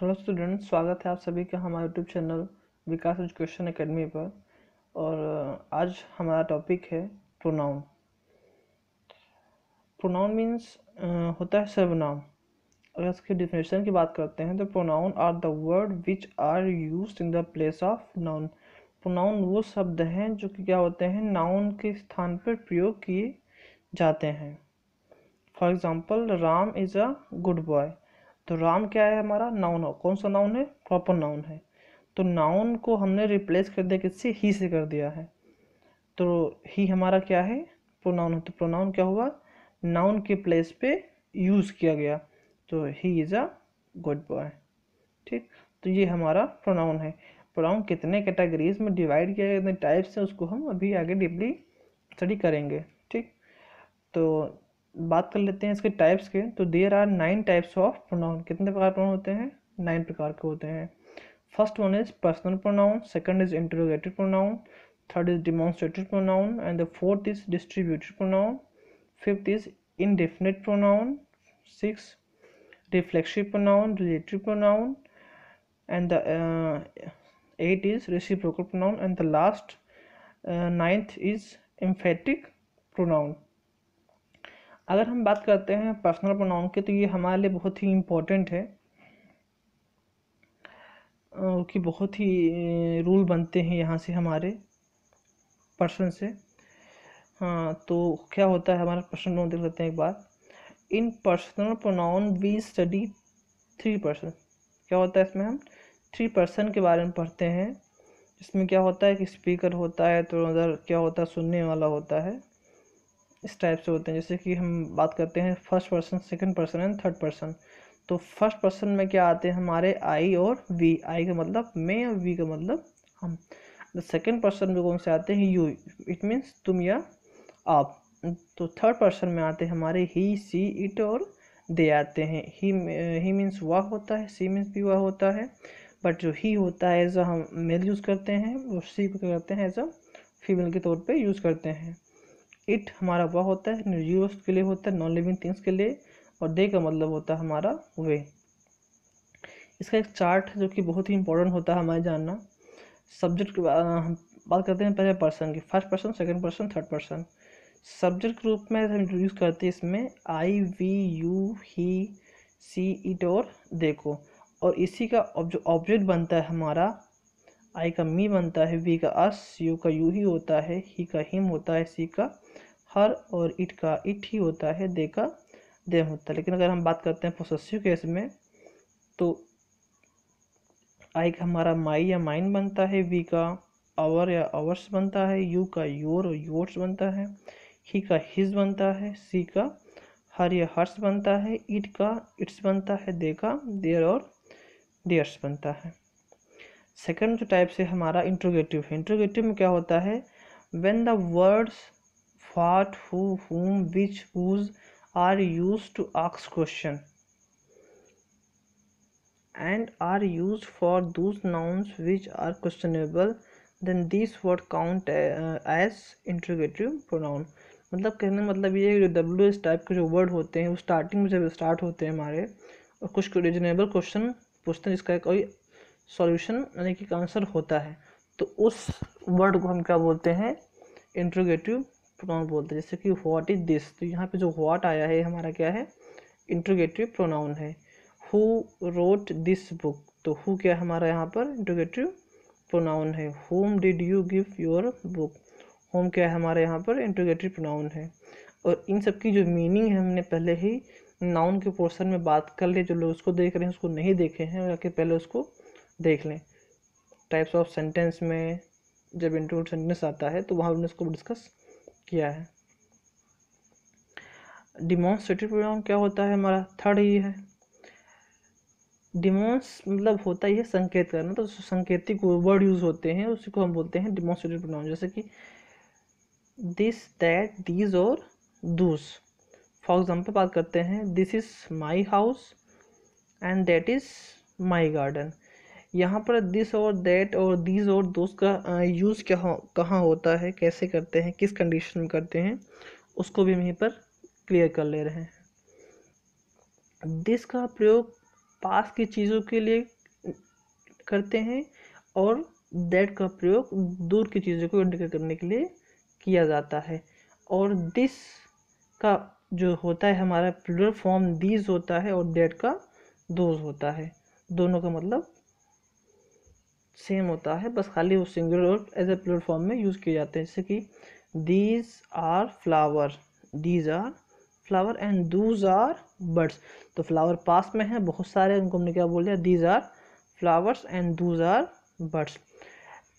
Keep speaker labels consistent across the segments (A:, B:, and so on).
A: hello student स्वागत है आप सभी का हमारे YouTube channel Vikas education academy पर और आज हमारा टॉपिक है प्रोनाउन प्रोनाउन मीन्स होता है सर्वनाम अगर इसकी डिफिनेशन की बात करते हैं तो pronoun are the word which are use in the place of noun pronoun वो शब्द हैं जो कि क्या होते हैं नाउन के स्थान पर प्रयोग किए जाते हैं for example Ram is a good boy तो राम क्या है हमारा नाउन हो कौन सा नाउन है प्रॉपर नाउन है तो नाउन को हमने रिप्लेस कर दिया किससे ही से कर दिया है तो ही हमारा क्या है प्रोनाउन है तो प्रोनाउन क्या हुआ नाउन के प्लेस पे यूज़ किया गया तो he is a good boy ठीक तो ये हमारा प्रोनाउन है प्रोनाउन कितने कैटेगरीज में डिवाइड किया गया कितने टाइप्स हैं उसको हम अभी आगे डीपली स्टडी करेंगे ठीक तो बात कर लेते हैं इसके टाइप्स के तो there are nine types of pronoun कितने प्रकार प्रोनाउन होते हैं नाइन प्रकार के होते हैं first one is personal pronoun second is interrogative pronoun third is demonstrative pronoun and the fourth is distributed pronoun fifth is indefinite pronoun six reflexive pronoun relative pronoun and the uh, 8 is reciprocal pronoun and the last uh, ninth अगर हम बात करते हैं personal pronoun की तो ये हमारे लिए बहुत ही इम्पोर्टेंट है कि बहुत ही रूल बनते हैं यहाँ से हमारे पर्सन से हाँ तो क्या होता है हमारा पर्सनल प्रोनाउन देख लेते हैं एक बार इन personal pronoun we study three person क्या होता है इसमें हम थ्री पर्सन के बारे में पढ़ते हैं इसमें क्या होता है कि स्पीकर होता है तो उधर क्या होता है सुनने वाला होता है इस टाइप से होते हैं जैसे कि हम बात करते हैं first person second person and third person तो फर्स्ट पर्सन में क्या आते हैं हमारे आई और वी आई का मतलब मैं और वी का मतलब हम द सेकेंड पर्सन में कौन से आते हैं यू इट मीन्स तुम या आप तो थर्ड पर्सन में आते हैं हमारे ही सी इट और दे आते हैं ही ही मीन्स वाह होता है सी मीन्स भी वाह होता है बट जो ही होता है एज अ हम मेल यूज़ करते हैं और सी करते हैं एज अ फीमेल के तौर पे यूज़ करते हैं इट हमारा वह होता है न्यूज के लिए होता है नॉन लिविंग थिंग्स के लिए और दे का मतलब होता है हमारा वे इसका एक चार्ट जो कि बहुत ही इंपॉर्टेंट होता है हमारे जानना सब्जेक्ट के हम बात करते हैं पहले पर्सन की first person second person third person subject के रूप में हम यूज़ करते हैं इसमें I we you he she it और देखो और इसी का जो ऑब्जेक्ट बनता है हमारा आई का मी बनता है वी का अस यू का यू ही होता है ही का हिम होता है सी का हर और इट का इट ही होता है दे का देम होता है लेकिन अगर हम बात करते हैं पोसेसिव केस में तो आई का हमारा माई या माइन बनता है वी का आवर या आवर्स बनता है यू का योर और योर्स बनता है ही का हिज बनता है सी का हर या हर्ष बनता है इट का इट्स बनता है दे का देर और देयर्स बनता है सेकेंड जो टाइप से हमारा इंट्रोगेटिव है इंट्रोगेटिव में क्या होता है when the words what who whom which whose are use to आक्स question and are use for those nouns which are questionable then this word count as interrogative pronoun मतलब कहने मतलब ये डब्ल्यू एस टाइप के जो word होते हैं वो स्टार्टिंग में जब स्टार्ट होते हैं हमारे और कुछ रिजनेबल क्वेश्चन पूछते हैं जिसका कोई सॉल्यूशन यानी कि आंसर होता है तो उस वर्ड को हम क्या बोलते हैं इंट्रोगेटिव प्रोनाउन बोलते हैं जैसे कि व्हाट इज दिस तो यहाँ पे जो व्हाट आया है हमारा क्या है इंट्रोगेटिव प्रोनाउन है हु रोट दिस बुक तो हु क्या है हमारा यहाँ पर इंट्रोगेटिव प्रोनाउन है whom did you give your book whom क्या है हमारे यहाँ पर इंट्रोगेटिव प्रोनाउन है और इन सब की जो मीनिंग है हमने पहले ही नाउन के पोर्शन में बात कर ली जो लोग उसको देख रहे हैं उसको नहीं देखे हैं या कि पहले उसको देख लें टाइप्स ऑफ सेंटेंस में जब इंटरव्यू सेंटेंस आता है तो वहाँ हमने इसको डिस्कस किया है डिमॉन्स्ट्रेटिव प्रोनाउन क्या होता है हमारा थर्ड ही है डिमॉन्स मतलब होता ही है संकेत करना तो संकेतिक वर्ड यूज़ होते हैं उसी को हम बोलते हैं डिमॉन्स्ट्रेटिव प्रोनाउन जैसे कि दिस दैट दीज और दूस फॉर एग्जाम्पल बात करते हैं this is my house and that is my garden यहाँ पर दिस और दैट और दीज और दोस्त का यूज़ क्या हो, कहाँ होता है कैसे करते हैं किस कंडीशन में करते हैं उसको भी हम यहीं पर क्लियर कर ले रहे हैं दिस का प्रयोग पास की चीज़ों के लिए करते हैं और दैट का प्रयोग दूर की चीज़ों को इंडिकेट करने के लिए किया जाता है और दिस का जो होता है हमारा प्लूरल फॉर्म दीज होता है और डेट का दोज होता है दोनों का मतलब सेम होता है बस खाली वो सिंगुलर और एज ए प्लेटफॉर्म में यूज़ किए जाते हैं जैसे कि these are flower these are flower and those are birds तो फ्लावर पास में है बहुत सारे उनको हमने क्या बोल दिया these are flowers and those are birds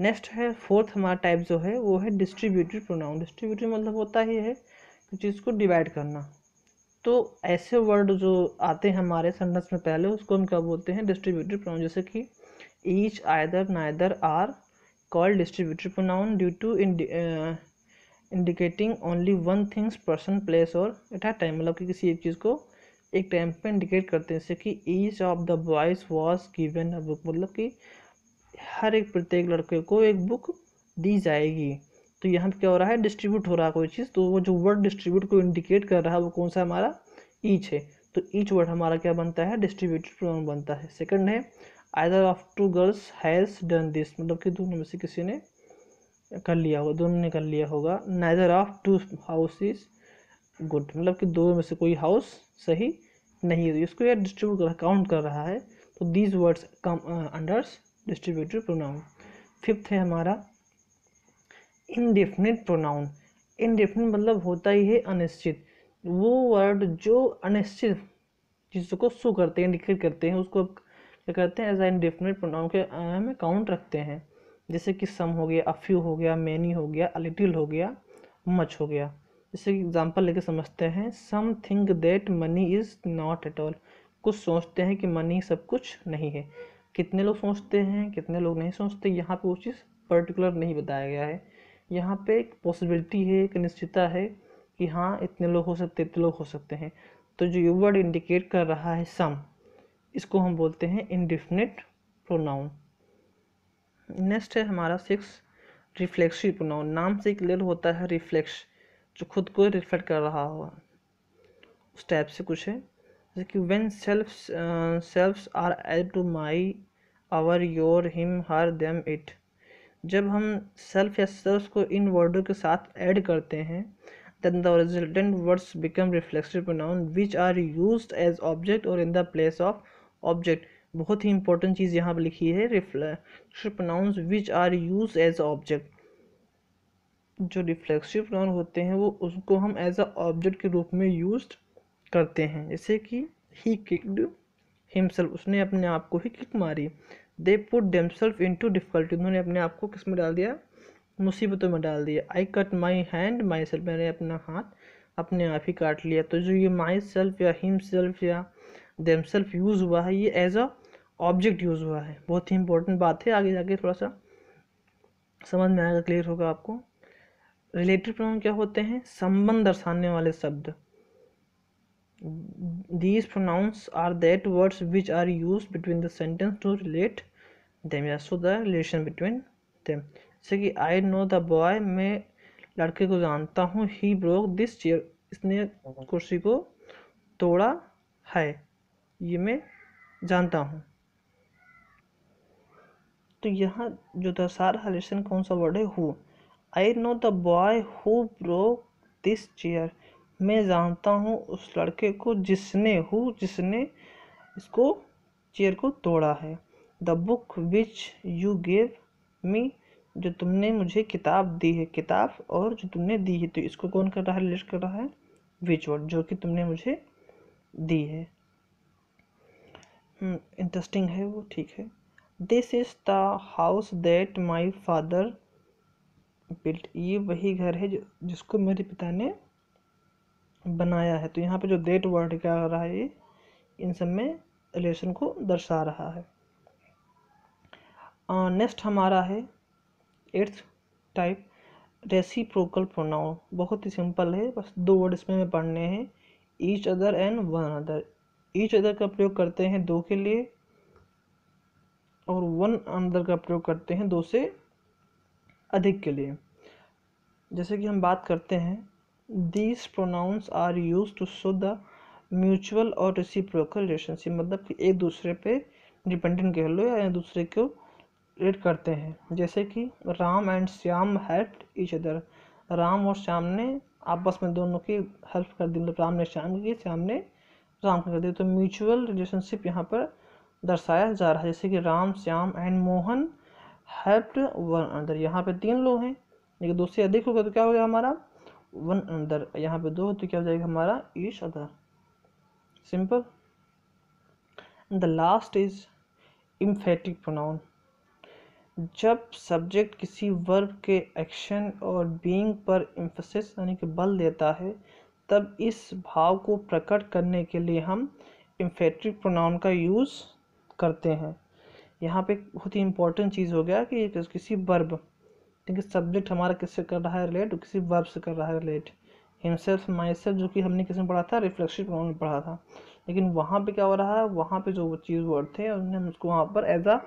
A: next है फोर्थ हमारा टाइप जो है वो है डिस्ट्रीब्यूटेड प्रोनाउन डिस्ट्रीब्यूटेड मतलब होता ही है कि चीज़ को डिवाइड करना तो ऐसे वर्ड जो आते हैं हमारे सेंटेंस में पहले उसको हम क्या बोलते हैं डिस्ट्रीब्यूटेड प्रोनाउन जैसे कि each either neither are called distributive pronoun due to indi, uh, indicating only one things person place और एट अ टाइम मतलब कि किसी एक चीज़ को एक टाइम पे इंडिकेट करते हैं जैसे कि each of the boys was given a book मतलब कि हर एक प्रत्येक लड़के को एक बुक दी जाएगी तो यहाँ पे क्या हो रहा है डिस्ट्रीब्यूट हो रहा है कोई चीज़ तो वो जो वर्ड डिस्ट्रीब्यूट को इंडिकेट कर रहा है वो कौन सा हमारा ईच है तो ईच वर्ड हमारा क्या बनता है डिस्ट्रीब्यूटेड प्रोनाउन बनता है सेकंड है either of two girls has done this मतलब कि दोनों में से किसी ने कर लिया होगा दोनों ने कर लिया होगा neither of two house is good मतलब कि दोनों में से कोई हाउस सही नहीं है तो इसको यह डिस्ट्रीब्यूट कर काउंट कर रहा है तो these words come under distributive pronoun fifth है हमारा इनडिफिनिट प्रोनाउन इनडिफिनिट मतलब होता ही है अनिश्चित वो वर्ड जो अनिश्चित चीज़ों को शो करते हैं इंडिकेट करते हैं उसको क्या करते हैं एज आ डिफिनेट प्रोनाउन के में काउंट रखते हैं जैसे कि सम हो गया अफ्यू हो गया मैनी हो गया लिटिल हो गया मच हो गया जैसे कि एग्जाम्पल लेके समझते हैं some think that money is not at all कुछ सोचते हैं कि मनी सब कुछ नहीं है कितने लोग सोचते हैं कितने लोग नहीं सोचते यहाँ पे वो चीज़ पर्टिकुलर नहीं बताया गया है यहाँ पे एक पॉसिबिलिटी है एक निश्चितता है कि हाँ इतने लोग हो सकते इतने लोग हो सकते हैं तो जो यू वर्ड इंडिकेट कर रहा है सम इसको हम बोलते हैं इनडिफिनिट प्रोनाउन नेक्स्ट है हमारा सिक्स रिफ्लेक्सिव प्रोनाउन नाम से क्लियर होता है रिफ्लेक्स जो खुद को रिफ्लेक्ट कर रहा हो उस टाइप से कुछ है जैसे कि when self self are add to my our your him her them it जब हम सेल्फ या सेल्फ को इन वर्डों के साथ ऐड करते हैं then the resultant words become reflexive pronoun which are use as object और in the place of object बहुत ही इंपॉर्टेंट चीज़ यहाँ पर लिखी है reflexive pronouns which are use as object जो रिफ्लेक्सिव प्रोनाउन होते हैं वो उसको हम एज अ ऑब्जेक्ट के रूप में यूज करते हैं जैसे कि ही किक्ड हिमसेल्फ उसने अपने आप को ही किक मारी they put themselves into difficulty उन्होंने अपने आप को किस में डाल दिया मुसीबतों में डाल दिया I cut my hand myself मैंने अपना हाथ अपने आप ही काट लिया तो जो ये माई सेल्फ या हिम सेल्फ या देमसेल्फ यूज़ हुआ है ये एज अ ऑब्जेक्ट यूज़ हुआ है बहुत ही इंपॉर्टेंट बात है आगे जाके थोड़ा सा समझ में आएगा क्लियर होगा आपको रिलेटेड प्रोनाउन क्या होते हैं संबंध दर्शाने वाले शब्द these pronouns are that words which are use between the sentence to relate them या so the relation between them जैसे कि आई नो द बॉय मैं लड़के को जानता हूँ ही ब्रोक दिस चेयर इसने कुर्सी को तोड़ा है ये मैं जानता हूँ तो यहाँ जो था सारा रिलेशन कौन सा वर्ड है who I know the boy who broke this chair मैं जानता हूँ उस लड़के को जिसने हु जिसने इसको चेयर को तोड़ा है the book which you gave me जो तुमने मुझे किताब दी है किताब और जो तुमने दी है तो इसको कौन कर रहा है लिस्ट कर रहा है विच वर्ड जो कि तुमने मुझे दी है इंटरेस्टिंग हम्म, है वो ठीक है this is the house that my father built ये वही घर है जो जिसको मेरे पिता ने बनाया है तो यहाँ पे जो डेट वर्ड क्या हो रहा है ये इन सब में रिलेशन को दर्शा रहा है नेक्स्ट uh, हमारा है एट्थ टाइप रेसिप्रोकल प्रोनाउन बहुत ही सिंपल है बस दो वर्ड इसमें पढ़ने हैं each other and one other each other का प्रयोग करते हैं दो के लिए और वन अंदर का प्रयोग करते हैं दो से अधिक के लिए जैसे कि हम बात करते हैं these pronouns are use to show the mutual और रिसिप्रोकल रिलेशनशिप मतलब कि एक दूसरे पे डिपेंडेंट कह लो या एक दूसरे को रेट करते हैं जैसे कि Ram and Shyam help each other Ram और श्याम ने आपस में दोनों की हेल्प कर दी मतलब राम ने श्याम की श्याम ने राम कर दिया तो म्यूचुअल रिलेशनशिप यहाँ पर दर्शाया जा रहा है जैसे कि Ram Shyam and Mohan helped one another यहाँ पे तीन लोग हैं लेकिन दो से अधिक होगा तो क्या हो गया हमारा वन अंदर यहाँ पे दो तो क्या हो जाएगा हमारा each other simple the last is emphatic pronoun जब सब्जेक्ट किसी वर्ब के एक्शन और बीइंग पर इम्फोसिस यानी कि बल देता है तब इस भाव को प्रकट करने के लिए हम इम्फेट्रिक प्रोनाउन का यूज़ करते हैं यहाँ पे बहुत ही इंपॉर्टेंट चीज़ हो गया कि किसी वर्ब क्योंकि सब्जेक्ट हमारा किससे कर रहा है रिलेट किसी वर्ब से कर रहा है रिलेट हिमसेल्फ माइसेल्फ जो कि हमने किसने पढ़ा था रिफ्लेक्शिव प्रोनाउन में पढ़ा था लेकिन वहाँ पे क्या हो रहा है वहाँ पे जो वो चीज़ वर्ड थे उन्होंने हम उसको वहाँ पर एज अ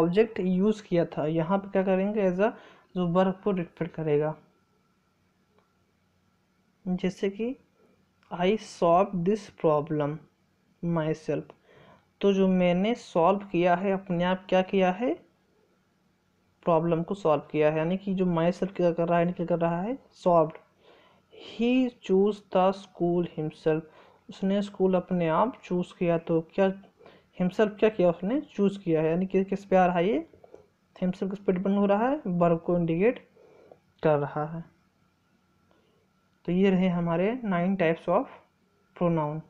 A: ऑब्जेक्ट यूज़ किया था यहाँ पे क्या करेंगे एज अ जो वर्ब को रिफ्लेक्ट करेगा जैसे कि I solve this problem myself तो जो मैंने सॉल्व किया है अपने आप क्या किया है प्रॉब्लम को सॉल्व किया है यानी कि जो माई सेल्फ क्या कर रहा है क्या कर रहा है solve he choose the school himself उसने स्कूल अपने आप चूज़ किया तो क्या हिमसेल्फ क्या किया उसने चूज़ किया है यानी कि किस पे आ रहा है ये हिमसेल्फ किस पे डिपेंड हो रहा है बर्फ को इंडिकेट कर रहा है तो ये रहे हमारे नाइन टाइप्स ऑफ प्रोनाउन